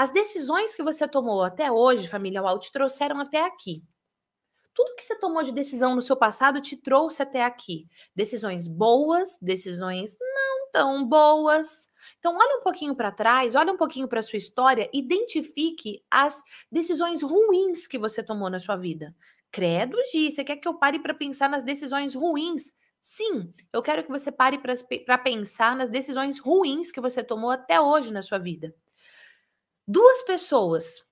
As decisões que você tomou até hoje, família Walt, te trouxeram até aqui. Tudo que você tomou de decisão no seu passado te trouxe até aqui. Decisões boas, decisões não tão boas. Então, olha um pouquinho para trás, olha um pouquinho para sua história, identifique as decisões ruins que você tomou na sua vida. Credo, Gi, você quer que eu pare para pensar nas decisões ruins? Sim, eu quero que você pare para pensar nas decisões ruins que você tomou até hoje na sua vida duas pessoas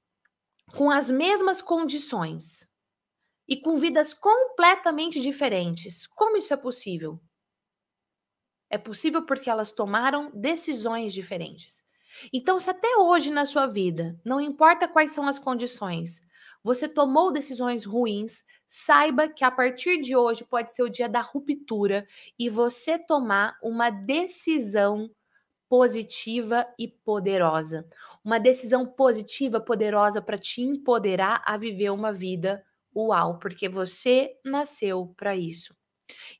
com as mesmas condições e com vidas completamente diferentes. Como isso é possível? É possível porque elas tomaram decisões diferentes. Então, se até hoje na sua vida, não importa quais são as condições, você tomou decisões ruins, saiba que a partir de hoje pode ser o dia da ruptura e você tomar uma decisão positiva e poderosa uma decisão positiva, poderosa para te empoderar a viver uma vida uau, porque você nasceu para isso.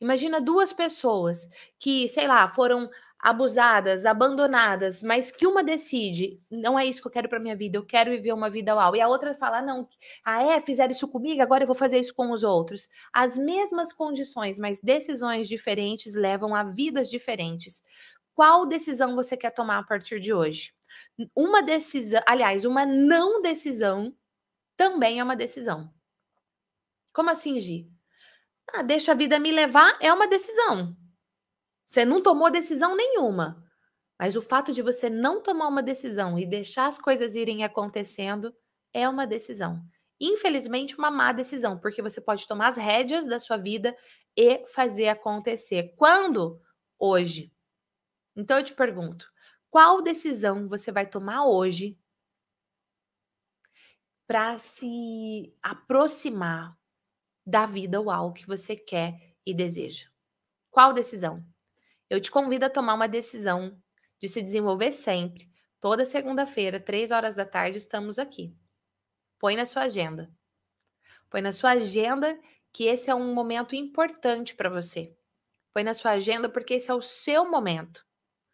Imagina duas pessoas que, sei lá, foram abusadas, abandonadas, mas que uma decide, não é isso que eu quero para minha vida, eu quero viver uma vida uau, e a outra fala, não, ah é, fizeram isso comigo, agora eu vou fazer isso com os outros. As mesmas condições, mas decisões diferentes levam a vidas diferentes. Qual decisão você quer tomar a partir de hoje? Uma decisão, aliás, uma não decisão também é uma decisão. Como assim, Gi? Ah, deixa a vida me levar é uma decisão. Você não tomou decisão nenhuma. Mas o fato de você não tomar uma decisão e deixar as coisas irem acontecendo é uma decisão. Infelizmente, uma má decisão, porque você pode tomar as rédeas da sua vida e fazer acontecer. Quando? Hoje. Então eu te pergunto: qual decisão você vai tomar hoje para se aproximar da vida uau que você quer e deseja? Qual decisão? Eu te convido a tomar uma decisão de se desenvolver sempre. Toda segunda-feira, três horas da tarde, estamos aqui. Põe na sua agenda. Põe na sua agenda que esse é um momento importante para você. Põe na sua agenda porque esse é o seu momento.